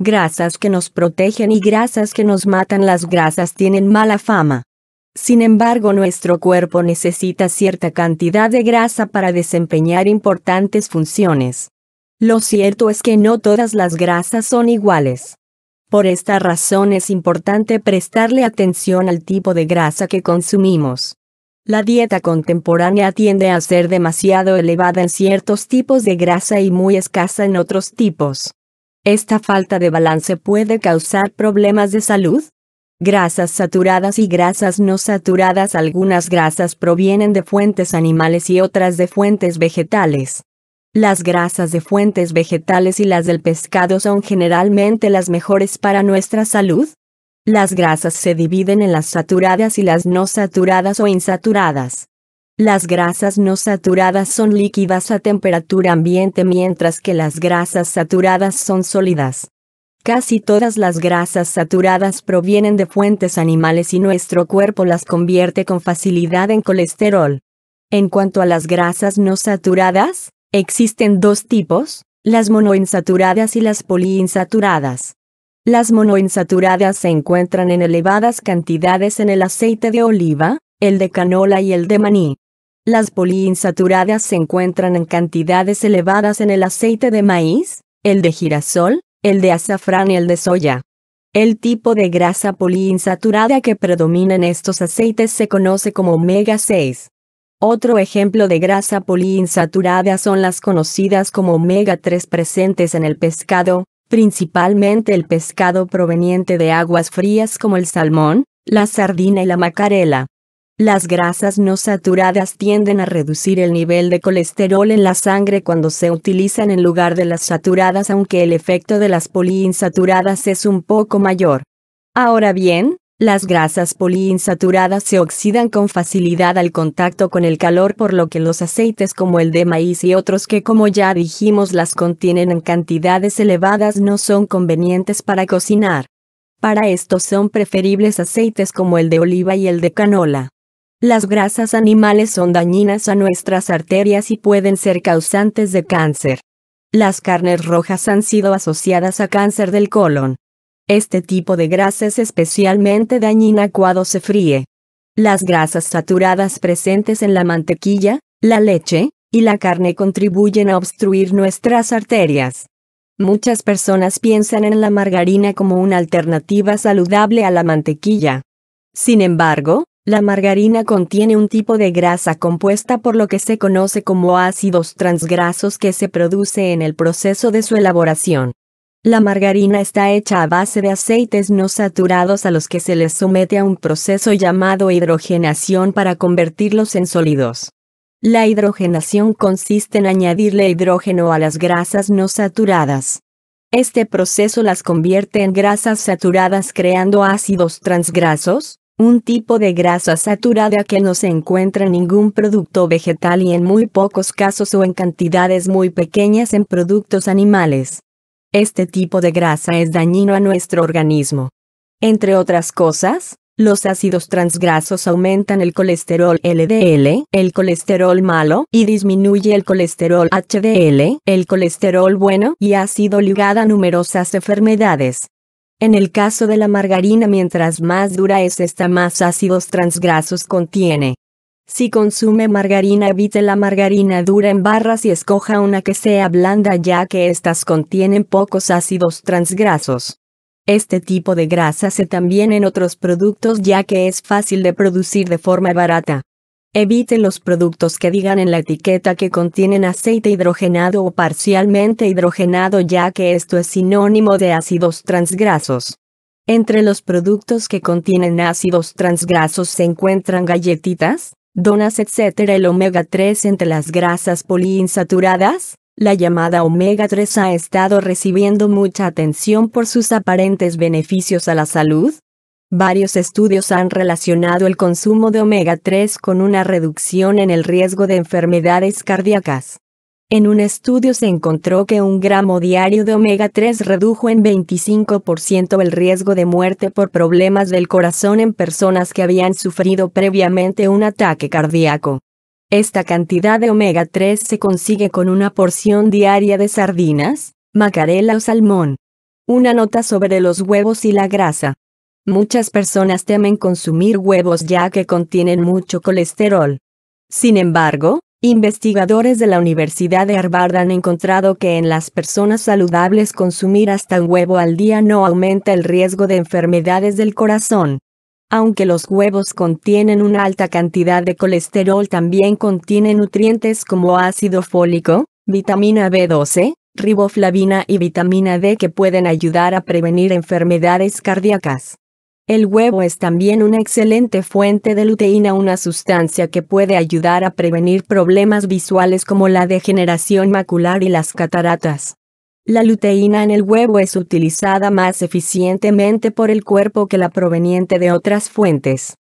Grasas que nos protegen y grasas que nos matan. Las grasas tienen mala fama. Sin embargo, nuestro cuerpo necesita cierta cantidad de grasa para desempeñar importantes funciones. Lo cierto es que no todas las grasas son iguales. Por esta razón es importante prestarle atención al tipo de grasa que consumimos. La dieta contemporánea tiende a ser demasiado elevada en ciertos tipos de grasa y muy escasa en otros tipos. Esta falta de balance puede causar problemas de salud. Grasas saturadas y grasas no saturadas. Algunas grasas provienen de fuentes animales y otras de fuentes vegetales. Las grasas de fuentes vegetales y las del pescado son generalmente las mejores para nuestra salud. Las grasas se dividen en las saturadas y las no saturadas o insaturadas. Las grasas no saturadas son líquidas a temperatura ambiente mientras que las grasas saturadas son sólidas. Casi todas las grasas saturadas provienen de fuentes animales y nuestro cuerpo las convierte con facilidad en colesterol. En cuanto a las grasas no saturadas, existen dos tipos, las monoinsaturadas y las poliinsaturadas. Las monoinsaturadas se encuentran en elevadas cantidades en el aceite de oliva, el de canola y el de maní. Las poliinsaturadas se encuentran en cantidades elevadas en el aceite de maíz, el de girasol, el de azafrán y el de soya. El tipo de grasa poliinsaturada que predomina en estos aceites se conoce como omega 6. Otro ejemplo de grasa poliinsaturada son las conocidas como omega 3 presentes en el pescado, principalmente el pescado proveniente de aguas frías como el salmón, la sardina y la macarela. Las grasas no saturadas tienden a reducir el nivel de colesterol en la sangre cuando se utilizan en lugar de las saturadas aunque el efecto de las poliinsaturadas es un poco mayor. Ahora bien, las grasas poliinsaturadas se oxidan con facilidad al contacto con el calor por lo que los aceites como el de maíz y otros que como ya dijimos las contienen en cantidades elevadas no son convenientes para cocinar. Para esto son preferibles aceites como el de oliva y el de canola. Las grasas animales son dañinas a nuestras arterias y pueden ser causantes de cáncer. Las carnes rojas han sido asociadas a cáncer del colon. Este tipo de grasa es especialmente dañina cuando se fríe. Las grasas saturadas presentes en la mantequilla, la leche, y la carne contribuyen a obstruir nuestras arterias. Muchas personas piensan en la margarina como una alternativa saludable a la mantequilla. Sin embargo, la margarina contiene un tipo de grasa compuesta por lo que se conoce como ácidos transgrasos que se produce en el proceso de su elaboración. La margarina está hecha a base de aceites no saturados a los que se les somete a un proceso llamado hidrogenación para convertirlos en sólidos. La hidrogenación consiste en añadirle hidrógeno a las grasas no saturadas. Este proceso las convierte en grasas saturadas creando ácidos transgrasos, un tipo de grasa saturada que no se encuentra en ningún producto vegetal y en muy pocos casos o en cantidades muy pequeñas en productos animales. Este tipo de grasa es dañino a nuestro organismo. Entre otras cosas, los ácidos transgrasos aumentan el colesterol LDL, el colesterol malo, y disminuye el colesterol HDL, el colesterol bueno, y ha sido ligada a numerosas enfermedades. En el caso de la margarina mientras más dura es esta más ácidos transgrasos contiene. Si consume margarina evite la margarina dura en barras y escoja una que sea blanda ya que estas contienen pocos ácidos transgrasos. Este tipo de grasa se también en otros productos ya que es fácil de producir de forma barata. Evite los productos que digan en la etiqueta que contienen aceite hidrogenado o parcialmente hidrogenado ya que esto es sinónimo de ácidos transgrasos. Entre los productos que contienen ácidos transgrasos se encuentran galletitas, donas, etc. El omega 3 entre las grasas poliinsaturadas, la llamada omega 3 ha estado recibiendo mucha atención por sus aparentes beneficios a la salud, Varios estudios han relacionado el consumo de omega 3 con una reducción en el riesgo de enfermedades cardíacas. En un estudio se encontró que un gramo diario de omega 3 redujo en 25% el riesgo de muerte por problemas del corazón en personas que habían sufrido previamente un ataque cardíaco. Esta cantidad de omega 3 se consigue con una porción diaria de sardinas, macarela o salmón. Una nota sobre los huevos y la grasa. Muchas personas temen consumir huevos ya que contienen mucho colesterol. Sin embargo, investigadores de la Universidad de Harvard han encontrado que en las personas saludables consumir hasta un huevo al día no aumenta el riesgo de enfermedades del corazón. Aunque los huevos contienen una alta cantidad de colesterol, también contienen nutrientes como ácido fólico, vitamina B12, riboflavina y vitamina D que pueden ayudar a prevenir enfermedades cardíacas. El huevo es también una excelente fuente de luteína, una sustancia que puede ayudar a prevenir problemas visuales como la degeneración macular y las cataratas. La luteína en el huevo es utilizada más eficientemente por el cuerpo que la proveniente de otras fuentes.